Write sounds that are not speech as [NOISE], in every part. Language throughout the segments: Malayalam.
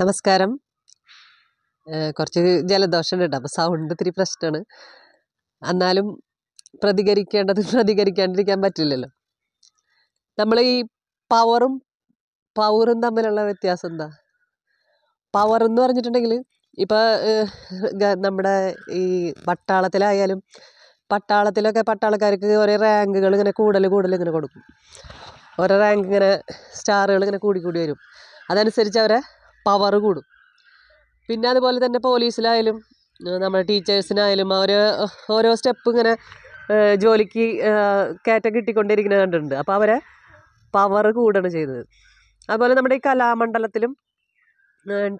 നമസ്കാരം കുറച്ച് ജലദോഷം ഉണ്ട് അപ്പോൾ സൗണ്ട് ഇത്തിരി പ്രശ്നമാണ് എന്നാലും പ്രതികരിക്കേണ്ടത് [LAUGHS] പ്രതികരിക്കാണ്ടിരിക്കാൻ പറ്റില്ലല്ലോ നമ്മൾ ഈ പവറും പവറും തമ്മിലുള്ള വ്യത്യാസം എന്താ പവർ എന്ന് പറഞ്ഞിട്ടുണ്ടെങ്കിൽ ഇപ്പോൾ നമ്മുടെ ഈ പട്ടാളത്തിലായാലും പട്ടാളത്തിലൊക്കെ പട്ടാളക്കാർക്ക് ഓരോ റാങ്കുകൾ ഇങ്ങനെ കൂടുതൽ കൂടുതൽ ഇങ്ങനെ കൊടുക്കും ഓരോ റാങ്ക് ഇങ്ങനെ സ്റ്റാറുകൾ ഇങ്ങനെ കൂടി കൂടി വരും അതനുസരിച്ച് അവരെ പവർ കൂടും പിന്നെ അതുപോലെ തന്നെ പോലീസിലായാലും നമ്മുടെ ടീച്ചേഴ്സിനായാലും അവർ ഓരോ സ്റ്റെപ്പ് ഇങ്ങനെ ജോലിക്ക് കയറ്റം കിട്ടിക്കൊണ്ടിരിക്കുന്ന കണ്ടിട്ടുണ്ട് അപ്പോൾ അവരെ പവർ കൂടുകയാണ് ചെയ്തത് അതുപോലെ നമ്മുടെ ഈ കലാമണ്ഡലത്തിലും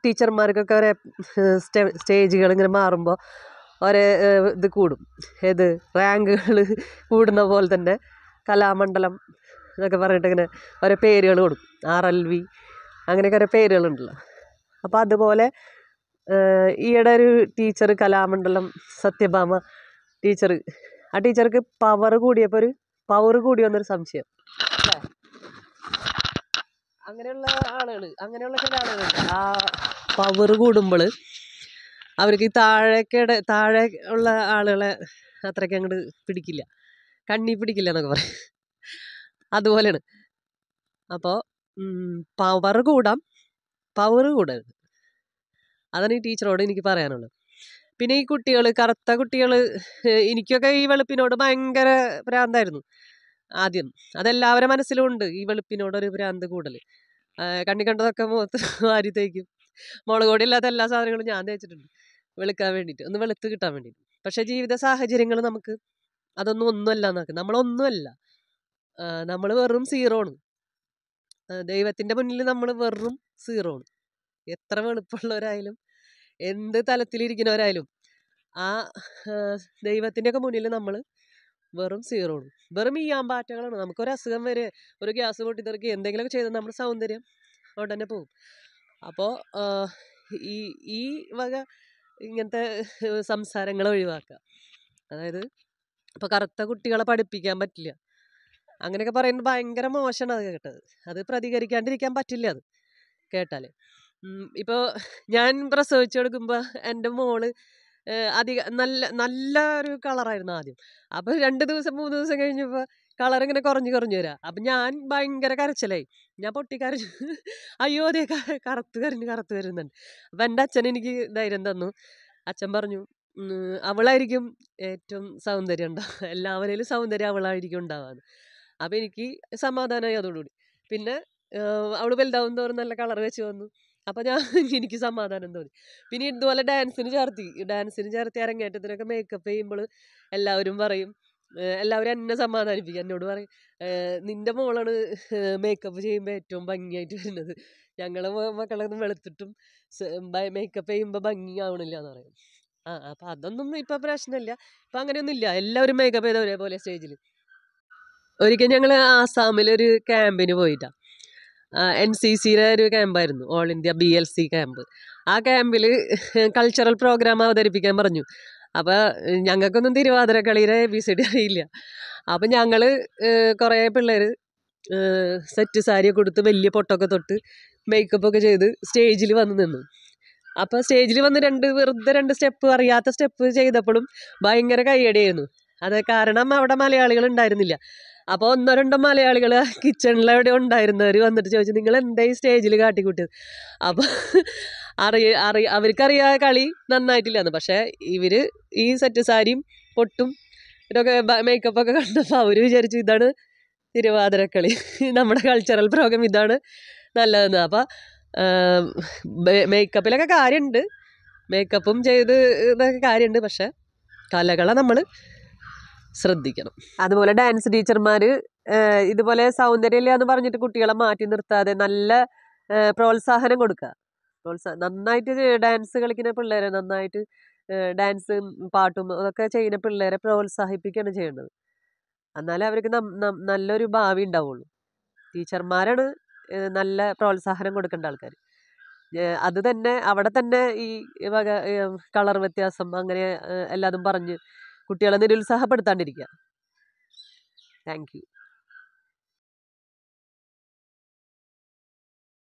ടീച്ചർമാർക്കൊക്കെ ഒരേ സ്റ്റെ സ്റ്റേജുകൾ ഇങ്ങനെ മാറുമ്പോൾ ഒരേ ഇത് കൂടും ഏത് റാങ്കുകൾ കൂടുന്ന പോലെ തന്നെ കലാമണ്ഡലം എന്നൊക്കെ പറഞ്ഞിട്ട് ഇങ്ങനെ ഓരോ പേരുകൾ കൊടുക്കും ആർ എൽ വി അങ്ങനെയൊക്കെ ഓരോ പേരുകളുണ്ടല്ലോ അപ്പോൾ അതുപോലെ ഈയിടെ ഒരു ടീച്ചർ കലാമണ്ഡലം സത്യഭാമ ടീച്ചർ ആ ടീച്ചർക്ക് പവർ കൂടിയപ്പോൾ ഒരു പവർ കൂടി വന്നൊരു സംശയം അങ്ങനെയുള്ള ആളുകൾ അങ്ങനെയുള്ള ചില ആളുകളുണ്ട് ആ പവർ കൂടുമ്പോൾ അവർക്ക് ഈ താഴേക്കടെ താഴെ ഉള്ള ആളുകളെ അത്രയ്ക്ക് അങ്ങോട്ട് പിടിക്കില്ല കണ്ണി പിടിക്കില്ല എന്നൊക്കെ പറയും അതുപോലെയാണ് അപ്പോൾ പവർ കൂടാം പവർ കൂടരുത് അതാണ് ഈ ടീച്ചറോട് എനിക്ക് പറയാനുള്ളത് പിന്നെ ഈ കുട്ടികൾ കറുത്ത കുട്ടികൾ എനിക്കൊക്കെ ഈ വെളുപ്പിനോട് ഭയങ്കര ഭ്രാന്തായിരുന്നു ആദ്യം അതെല്ലാവരും മനസ്സിലും ഉണ്ട് ഈ വെളുപ്പിനോടൊരു ഭ്രാന്ത് കൂടുതൽ കണ്ണി കണ്ടതൊക്കെ മുഖത്ത് വാരി തേക്കും മുളക് ഇല്ലാത്ത എല്ലാ സാധനങ്ങളും ഞാൻ തേച്ചിട്ടുണ്ട് വെളുക്കാൻ വേണ്ടിയിട്ട് ഒന്ന് വെളുത്ത് കിട്ടാൻ വേണ്ടിയിട്ട് പക്ഷേ ജീവിത സാഹചര്യങ്ങൾ നമുക്ക് അതൊന്നും ഒന്നുമല്ല എന്നൊക്കെ നമ്മളൊന്നുമല്ല നമ്മൾ വെറും സീറോ ആണ് ദൈവത്തിൻ്റെ മുന്നിൽ നമ്മൾ വെറും സീറോ ആണ് എത്ര വെളുപ്പുള്ളവരായാലും എന്ത് തലത്തിലിരിക്കുന്നവരായാലും ആ ഒക്കെ മുന്നിൽ നമ്മൾ വെറും സീറോ ആണ് വെറും ഈ ആമ്പാറ്റകളാണ് നമുക്കൊരു അസുഖം വരെ ഒരു ഗ്യാസ് പൊട്ടിത്തെറിക്കുക എന്തെങ്കിലുമൊക്കെ ചെയ്താൽ നമ്മുടെ സൗന്ദര്യം അവിടെ തന്നെ പോകും അപ്പോൾ ഈ ഈ വക ഇങ്ങനത്തെ സംസാരങ്ങൾ ഒഴിവാക്കുക അതായത് ഇപ്പോൾ കറുത്ത കുട്ടികളെ പഠിപ്പിക്കാൻ പറ്റില്ല അങ്ങനെയൊക്കെ പറയുന്നത് ഭയങ്കര മോശമാണ് അത് കേട്ടത് അത് പ്രതികരിക്കാണ്ടിരിക്കാൻ പറ്റില്ല അത് കേട്ടാൽ ഇപ്പോ ഞാൻ പ്രസവിച്ചു കൊടുക്കുമ്പോൾ എൻ്റെ മോള് അധിക നല്ല നല്ല ഒരു കളറായിരുന്നു ആദ്യം അപ്പോൾ രണ്ട് ദിവസം മൂന്ന് ദിവസം കഴിഞ്ഞപ്പോൾ കളർ ഇങ്ങനെ കുറഞ്ഞു കുറഞ്ഞു വരാ അപ്പൊ ഞാൻ ഭയങ്കര കരച്ചിലായി ഞാൻ പൊട്ടി കരച്ചു [LAUGHS] അയ്യോ അതെ കറുത്ത് കരഞ്ഞ് കറുത്ത് വരുന്നുണ്ട് അപ്പൊ എൻ്റെ അച്ഛൻ എനിക്ക് ധൈര്യം തന്നു അച്ഛൻ പറഞ്ഞു അവളായിരിക്കും ഏറ്റവും സൗന്ദര്യം ഉണ്ടാവുക എല്ലാവരെയും സൗന്ദര്യം അവളായിരിക്കും ഉണ്ടാവാന്ന് അപ്പൊ എനിക്ക് സമാധാനമായി അതോടുകൂടി പിന്നെ അവൾ വലുതാവും തോറും നല്ല കളർ വെച്ച് വന്നു അപ്പൊ ഞാൻ [LAUGHS] എനിക്ക് സമാധാനം തോന്നി പിന്നെ ഇതുപോലെ ഡാൻസിന് ചേർത്തി ഡാൻസിന് ചേർത്തി അരങ്ങേറ്റത്തിനൊക്കെ മേക്കപ്പ് ചെയ്യുമ്പോൾ എല്ലാവരും പറയും എല്ലാവരും എന്നെ സമാധാനിപ്പിക്കും എന്നോട് പറയും നിന്റെ മോളാണ് മേക്കപ്പ് ചെയ്യുമ്പോൾ ഏറ്റവും ഭംഗിയായിട്ട് വരുന്നത് ഞങ്ങളെ മക്കളൊന്നും വെളുത്തിട്ടും മേക്കപ്പ് ചെയ്യുമ്പോൾ ഭംഗിയാവണില്ല എന്ന് പറയും ആ അപ്പൊ അതൊന്നും ഇപ്പൊ പ്രശ്നമില്ല ഇപ്പൊ അങ്ങനെയൊന്നും ഇല്ല എല്ലാവരും മേക്കപ്പ് ചെയ്ത ഒരേപോലെ സ്റ്റേജിൽ ഒരിക്കൽ ഞങ്ങൾ ആസാമിലൊരു ക്യാമ്പിന് പോയിട്ടാ എൻ സി സിയുടെ ഒരു ക്യാമ്പായിരുന്നു all India B L C camp ആ ക്യാമ്പിൽ കൾച്ചറൽ പ്രോഗ്രാം അവതരിപ്പിക്കാൻ പറഞ്ഞു അപ്പോൾ ഞങ്ങൾക്കൊന്നും തിരുവാതിര കളിയുടെ എ ബി സി ഡി അറിയില്ല അപ്പം ഞങ്ങൾ കുറേ പിള്ളേർ സെറ്റ് സാരിയൊക്കെ കൊടുത്ത് വലിയ പൊട്ടൊക്കെ തൊട്ട് മേക്കപ്പൊക്കെ ചെയ്ത് സ്റ്റേജിൽ വന്ന് നിന്നു അപ്പോൾ സ്റ്റേജിൽ വന്ന് രണ്ട് വെറുതെ രണ്ട് സ്റ്റെപ്പ് അറിയാത്ത സ്റ്റെപ്പ് ചെയ്തപ്പോഴും ഭയങ്കര കയ്യടിയായിരുന്നു അത് കാരണം അവിടെ മലയാളികൾ ഉണ്ടായിരുന്നില്ല അപ്പോൾ ഒന്നോ രണ്ടോ മലയാളികൾ കിച്ചണിൽ അവിടെ ഉണ്ടായിരുന്നവർ വന്നിട്ട് ചോദിച്ചു നിങ്ങൾ എന്താ ഈ സ്റ്റേജിൽ കാട്ടിക്കൂട്ടിയത് അപ്പോൾ അറിയ അറിയ അവർക്കറിയാ കളി നന്നായിട്ടില്ലാന്ന് പക്ഷേ ഇവർ ഈ സെറ്റ് സാരിയും പൊട്ടും ഇതൊക്കെ മേക്കപ്പൊക്കെ കണ്ടപ്പോൾ അവർ വിചാരിച്ചു ഇതാണ് കളി നമ്മുടെ കൾച്ചറൽ പ്രോഗ്രാം ഇതാണ് നല്ലതെന്ന് അപ്പോൾ മേക്കപ്പിലൊക്കെ കാര്യമുണ്ട് മേക്കപ്പും ചെയ്ത് ഇതൊക്കെ കാര്യമുണ്ട് പക്ഷേ കലകളെ നമ്മൾ ശ്രദ്ധിക്കണം അതുപോലെ ഡാൻസ് ടീച്ചർമാർ ഇതുപോലെ സൗന്ദര്യമില്ല എന്ന് പറഞ്ഞിട്ട് കുട്ടികളെ മാറ്റി നിർത്താതെ നല്ല പ്രോത്സാഹനം കൊടുക്കുക പ്രോത്സാഹനം നന്നായിട്ട് ഡാൻസ് കളിക്കുന്ന പിള്ളേരെ നന്നായിട്ട് ഡാൻസും പാട്ടും അതൊക്കെ ചെയ്യുന്ന പിള്ളേരെ പ്രോത്സാഹിപ്പിക്കുകയാണ് ചെയ്യേണ്ടത് എന്നാലേ അവർക്ക് നല്ലൊരു ഭാവി ഉണ്ടാവുള്ളൂ ടീച്ചർമാരാണ് നല്ല പ്രോത്സാഹനം കൊടുക്കേണ്ട ആൾക്കാർ അത് തന്നെ അവിടെ തന്നെ ഈ വക കളർ വ്യത്യാസം അങ്ങനെ എല്ലാതും പറഞ്ഞ് കുട്ടികളെ നിരുത്സാഹപ്പെടുത്താണ്ടിരിക്കുക താങ്ക് യു